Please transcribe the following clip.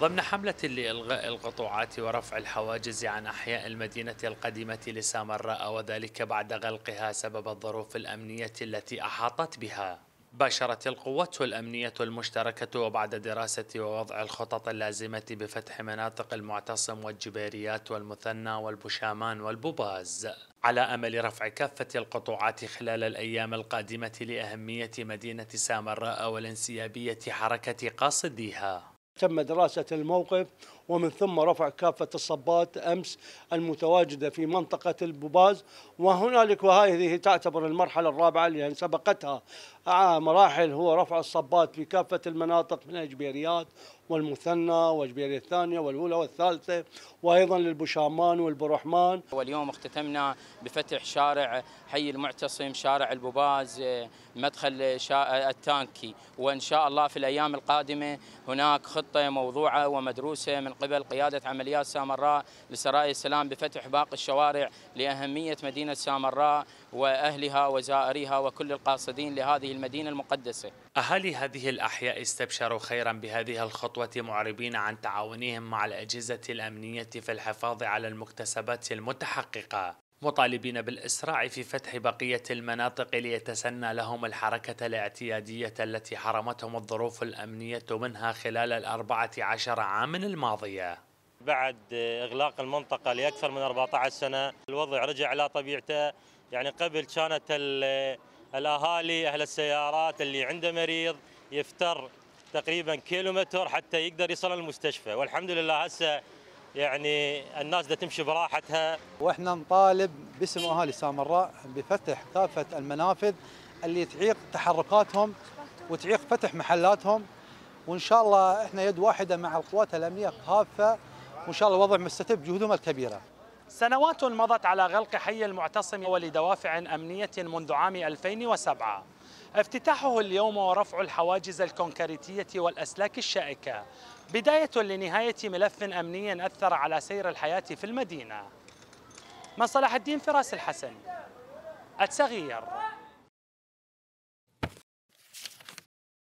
ضمن حملة لإلغاء القطوعات ورفع الحواجز عن أحياء المدينة القديمة لسامراء وذلك بعد غلقها سبب الظروف الأمنية التي أحاطت بها باشرت القوات الأمنية المشتركة وبعد دراسة ووضع الخطط اللازمة بفتح مناطق المعتصم والجبيريات والمثنى والبشامان والبوباز على أمل رفع كافة القطوعات خلال الأيام القادمة لأهمية مدينة سامراء والانسيابية حركة قاصديها تم دراسة الموقف ومن ثم رفع كافة الصبات أمس المتواجدة في منطقة البوباز وهنالك وهذه تعتبر المرحلة الرابعة لأن سبقتها مراحل هو رفع الصبات في كافة المناطق من الجبيريات والمثنى والجبيرية الثانية والأولى والثالثة وأيضا للبشامان والبرحمان واليوم اختتمنا بفتح شارع حي المعتصم شارع البوباز مدخل التانكي وإن شاء الله في الأيام القادمة هناك خطة موضوعة ومدروسة من قبل قيادة عمليات سامراء لسرايا السلام بفتح باقي الشوارع لأهمية مدينة سامراء وأهلها وزائريها وكل القاصدين لهذه المدينة المقدسة أهالي هذه الأحياء استبشروا خيرا بهذه الخطوة معربين عن تعاونهم مع الأجهزة الأمنية في الحفاظ على المكتسبات المتحققة مطالبين بالإسراع في فتح بقية المناطق ليتسنى لهم الحركة الاعتيادية التي حرمتهم الظروف الأمنية منها خلال الأربعة عشر عاما الماضية بعد اغلاق المنطقه لاكثر من 14 سنه الوضع رجع الى طبيعته يعني قبل كانت الاهالي اهل السيارات اللي عنده مريض يفتر تقريبا كيلومتر حتى يقدر يصل المستشفى والحمد لله هسه يعني الناس دا تمشي براحتها واحنا نطالب باسم اهالي سامراء بفتح كافه المنافذ اللي تعيق تحركاتهم وتعيق فتح محلاتهم وان شاء الله احنا يد واحده مع القوات الامنيه كافه وإن شاء الله الوضع مستتب جهودهم الكبيرة سنوات مضت على غلق حي المعتصم ولدوافع أمنية منذ عام 2007 افتتاحه اليوم ورفع الحواجز الكونكريتية والأسلاك الشائكة بداية لنهاية ملف أمني أثر على سير الحياة في المدينة من صلاح الدين فراس الحسن التغيير